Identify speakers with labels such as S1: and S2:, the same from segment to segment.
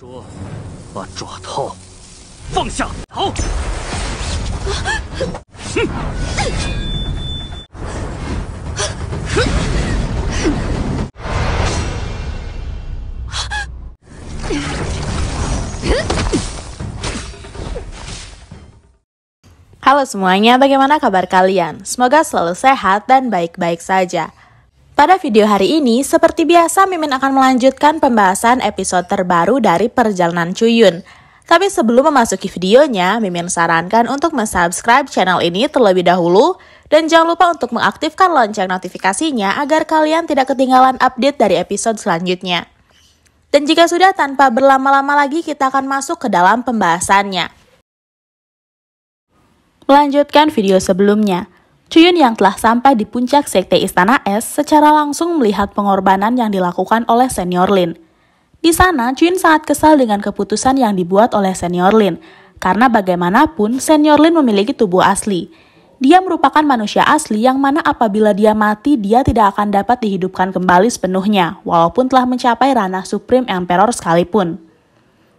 S1: 说，把爪套放下，好。Halo semuanya, bagaimana kabar kalian? Semoga selalu sehat dan baik-baik saja. Pada video hari ini, seperti biasa Mimin akan melanjutkan pembahasan episode terbaru dari Perjalanan Cuyun. Tapi sebelum memasuki videonya, Mimin sarankan untuk mensubscribe channel ini terlebih dahulu dan jangan lupa untuk mengaktifkan lonceng notifikasinya agar kalian tidak ketinggalan update dari episode selanjutnya. Dan jika sudah tanpa berlama-lama lagi kita akan masuk ke dalam pembahasannya. Melanjutkan video sebelumnya, Chuyun yang telah sampai di puncak Sekte Istana Es secara langsung melihat pengorbanan yang dilakukan oleh Senior Lin. Di sana, Chuyun sangat kesal dengan keputusan yang dibuat oleh Senior Lin, karena bagaimanapun Senior Lin memiliki tubuh asli. Dia merupakan manusia asli yang mana apabila dia mati, dia tidak akan dapat dihidupkan kembali sepenuhnya, walaupun telah mencapai ranah Supreme Emperor sekalipun.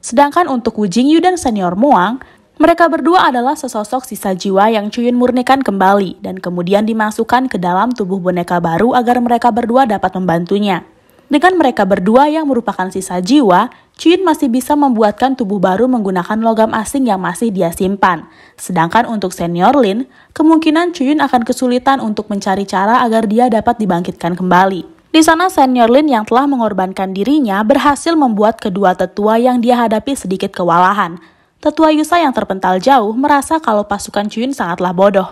S1: Sedangkan untuk Wu Jingyu dan Senior Muang, mereka berdua adalah sesosok sisa jiwa yang Chuyun murnikan kembali dan kemudian dimasukkan ke dalam tubuh boneka baru agar mereka berdua dapat membantunya. Dengan mereka berdua yang merupakan sisa jiwa, Chuyun masih bisa membuatkan tubuh baru menggunakan logam asing yang masih dia simpan. Sedangkan untuk senior Lin, kemungkinan Chuyun akan kesulitan untuk mencari cara agar dia dapat dibangkitkan kembali. Di sana senior Lin yang telah mengorbankan dirinya berhasil membuat kedua tetua yang dia hadapi sedikit kewalahan tetua Yusa yang terpental jauh merasa kalau pasukan Cuyun sangatlah bodoh.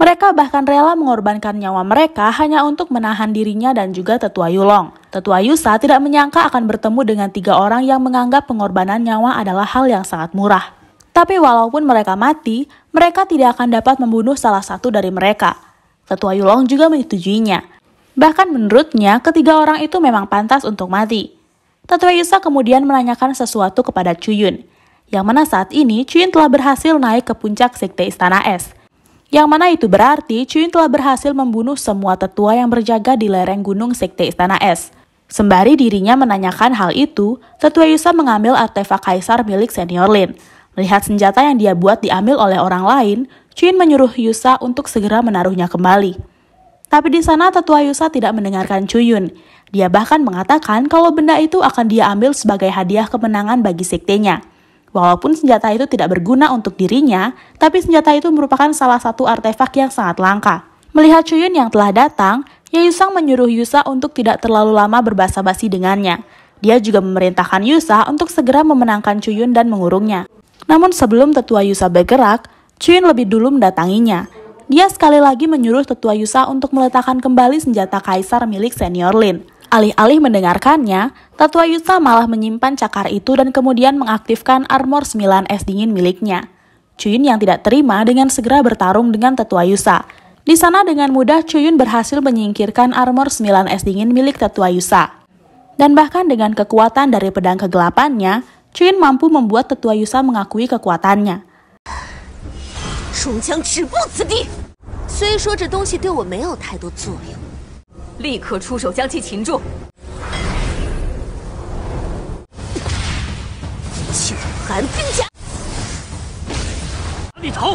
S1: Mereka bahkan rela mengorbankan nyawa mereka hanya untuk menahan dirinya dan juga tetua Yulong. Tetua Yusa tidak menyangka akan bertemu dengan tiga orang yang menganggap pengorbanan nyawa adalah hal yang sangat murah. Tapi walaupun mereka mati, mereka tidak akan dapat membunuh salah satu dari mereka. Tetua Yulong juga menyetujuinya. Bahkan menurutnya, ketiga orang itu memang pantas untuk mati. Tetua Yusa kemudian menanyakan sesuatu kepada Cuyun yang mana saat ini Chuyun telah berhasil naik ke puncak Sekte Istana Es. Yang mana itu berarti Chuyun telah berhasil membunuh semua tetua yang berjaga di lereng gunung Sekte Istana Es. Sembari dirinya menanyakan hal itu, tetua Yusa mengambil artefak kaisar milik senior Lin. Melihat senjata yang dia buat diambil oleh orang lain, Chuyun menyuruh Yusa untuk segera menaruhnya kembali. Tapi di sana tetua Yusa tidak mendengarkan Chuyun. Dia bahkan mengatakan kalau benda itu akan dia ambil sebagai hadiah kemenangan bagi sektenya. Walaupun senjata itu tidak berguna untuk dirinya, tapi senjata itu merupakan salah satu artefak yang sangat langka. Melihat Chuyun yang telah datang, Yayusang menyuruh Yusa untuk tidak terlalu lama berbasa-basi dengannya. Dia juga memerintahkan Yusa untuk segera memenangkan Chuyun dan mengurungnya. Namun sebelum tetua Yusa bergerak, Chuyun lebih dulu mendatanginya. Dia sekali lagi menyuruh tetua Yusa untuk meletakkan kembali senjata kaisar milik senior Lin. Alih-alih mendengarkannya, Tatwa Yuta malah menyimpan cakar itu dan kemudian mengaktifkan armor 9 es dingin miliknya. Chuyun yang tidak terima dengan segera bertarung dengan Tetua Yusa. Di sana dengan mudah Chuyun berhasil menyingkirkan armor 9 es dingin milik Tetua Yusa. Dan bahkan dengan kekuatan dari pedang kegelapannya, Chuyun mampu membuat Tetua Yusa mengakui kekuatannya. 手枪止步此地。虽说这东西对我没有太多作用，立刻出手将其擒住。血寒冰甲，哪里逃？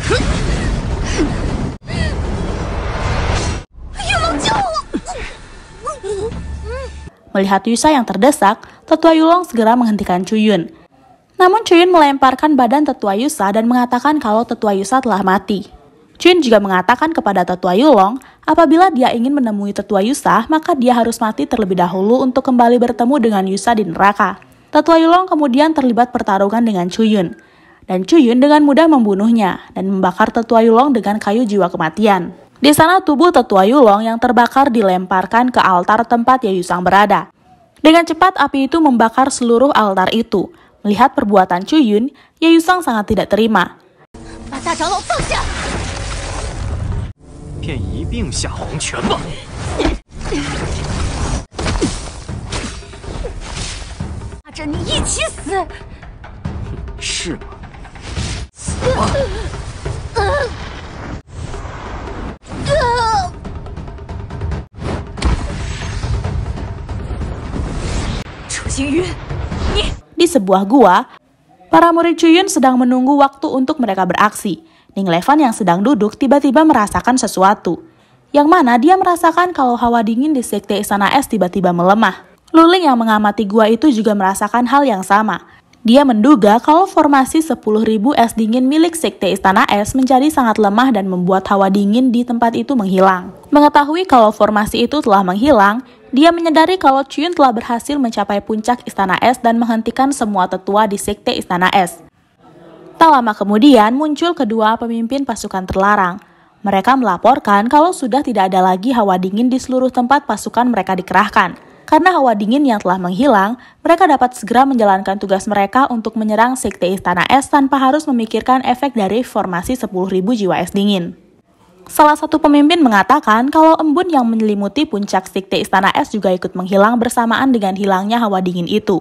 S1: 哼！有龙救我！Melihat Yusa yang terdesak, Tetua Yulong segera menghentikan Cuyun namun Chuyun melemparkan badan tetua Yusa dan mengatakan kalau tetua Yusa telah mati. Chuyun juga mengatakan kepada tetua Yulong, apabila dia ingin menemui tetua Yusa, maka dia harus mati terlebih dahulu untuk kembali bertemu dengan Yusa di neraka. Tetua Yulong kemudian terlibat pertarungan dengan Chuyun, dan Chuyun dengan mudah membunuhnya dan membakar tetua Yulong dengan kayu jiwa kematian. Di sana tubuh tetua Yulong yang terbakar dilemparkan ke altar tempat Yayusang berada. Dengan cepat api itu membakar seluruh altar itu, Melihat perbuatan Chuyun, Yayusang sangat tidak terima. Chu di sebuah gua, para murid Chuyun sedang menunggu waktu untuk mereka beraksi. Ning Levan yang sedang duduk tiba-tiba merasakan sesuatu. Yang mana dia merasakan kalau hawa dingin di sekte Istana Es tiba-tiba melemah. Luling yang mengamati gua itu juga merasakan hal yang sama. Dia menduga kalau formasi 10.000 es dingin milik Sekte Istana Es menjadi sangat lemah dan membuat hawa dingin di tempat itu menghilang. Mengetahui kalau formasi itu telah menghilang, dia menyadari kalau Chun telah berhasil mencapai puncak Istana Es dan menghentikan semua tetua di sekte Istana Es. Tak lama kemudian muncul kedua pemimpin pasukan terlarang. Mereka melaporkan kalau sudah tidak ada lagi hawa dingin di seluruh tempat pasukan mereka dikerahkan. Karena hawa dingin yang telah menghilang, mereka dapat segera menjalankan tugas mereka untuk menyerang sekte Istana Es tanpa harus memikirkan efek dari formasi 10.000 jiwa es dingin. Salah satu pemimpin mengatakan kalau embun yang menyelimuti puncak sikte Istana Es juga ikut menghilang bersamaan dengan hilangnya hawa dingin itu.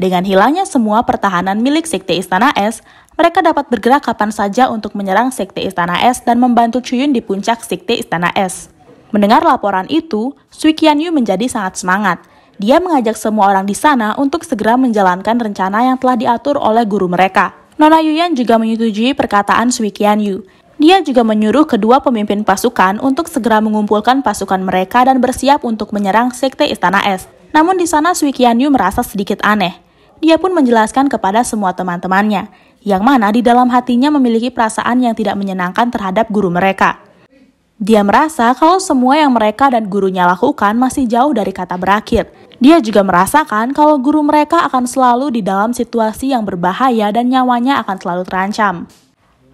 S1: Dengan hilangnya semua pertahanan milik sikte Istana Es, mereka dapat bergerak kapan saja untuk menyerang sikte Istana Es dan membantu Chuyun di puncak sikte Istana Es. Mendengar laporan itu, Sui Qianyu menjadi sangat semangat. Dia mengajak semua orang di sana untuk segera menjalankan rencana yang telah diatur oleh guru mereka. Nona Yuyan juga menyetujui perkataan Sui Qianyu. Dia juga menyuruh kedua pemimpin pasukan untuk segera mengumpulkan pasukan mereka dan bersiap untuk menyerang sekte Istana Es. Namun di sana Sui Qianyu merasa sedikit aneh. Dia pun menjelaskan kepada semua teman-temannya, yang mana di dalam hatinya memiliki perasaan yang tidak menyenangkan terhadap guru mereka. Dia merasa kalau semua yang mereka dan gurunya lakukan masih jauh dari kata berakhir. Dia juga merasakan kalau guru mereka akan selalu di dalam situasi yang berbahaya dan nyawanya akan selalu terancam.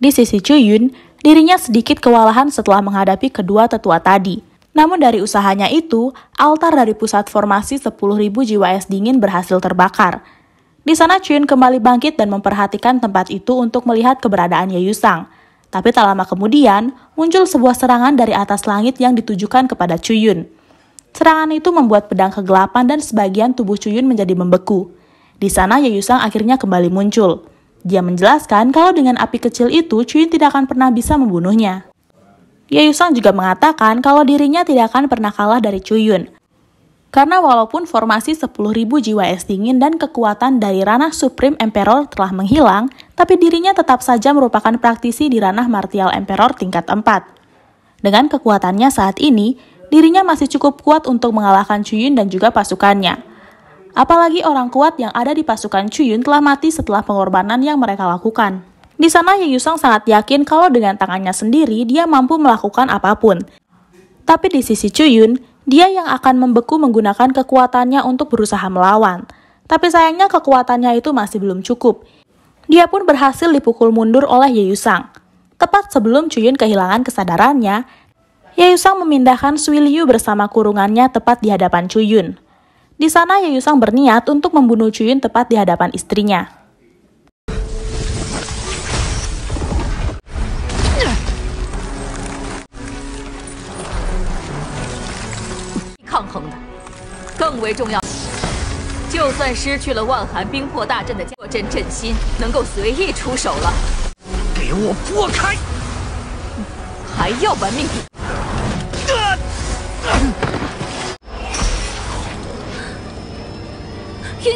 S1: Di sisi Chuyun, dirinya sedikit kewalahan setelah menghadapi kedua tetua tadi. Namun dari usahanya itu, altar dari pusat formasi 10.000 jiwa es dingin berhasil terbakar. Di sana Chuyun kembali bangkit dan memperhatikan tempat itu untuk melihat keberadaan Yusang. Tapi tak lama kemudian, muncul sebuah serangan dari atas langit yang ditujukan kepada Chuyun. Serangan itu membuat pedang kegelapan dan sebagian tubuh Chuyun menjadi membeku. Di sana Yusang akhirnya kembali muncul. Dia menjelaskan kalau dengan api kecil itu Chuyun tidak akan pernah bisa membunuhnya. Yayusang juga mengatakan kalau dirinya tidak akan pernah kalah dari Chuyun. Karena walaupun formasi 10.000 jiwa es dingin dan kekuatan dari ranah Supreme Emperor telah menghilang, tapi dirinya tetap saja merupakan praktisi di ranah Martial Emperor tingkat 4. Dengan kekuatannya saat ini, dirinya masih cukup kuat untuk mengalahkan Chuyun dan juga pasukannya. Apalagi orang kuat yang ada di pasukan Chuyun telah mati setelah pengorbanan yang mereka lakukan. Di sana Yusong sangat yakin kalau dengan tangannya sendiri dia mampu melakukan apapun. Tapi di sisi Chuyun, dia yang akan membeku menggunakan kekuatannya untuk berusaha melawan. Tapi sayangnya kekuatannya itu masih belum cukup. Dia pun berhasil dipukul mundur oleh Ye Yusang. Tepat sebelum Chuyun kehilangan kesadarannya, Ye Yusang memindahkan Liu bersama kurungannya tepat di hadapan Chuyun. Di sana Sang berniat untuk membunuh Cuyun tepat di hadapan istrinya. Nah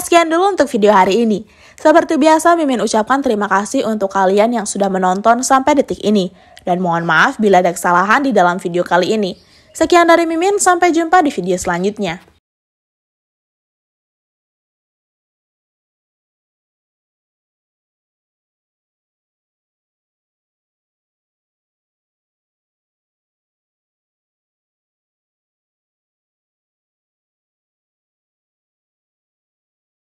S1: sekian dulu untuk video hari ini. Seperti biasa Mimin ucapkan terima kasih untuk kalian yang sudah menonton sampai detik ini. Dan mohon maaf bila ada kesalahan di dalam video kali ini. Sekian dari Mimin, sampai jumpa di video selanjutnya.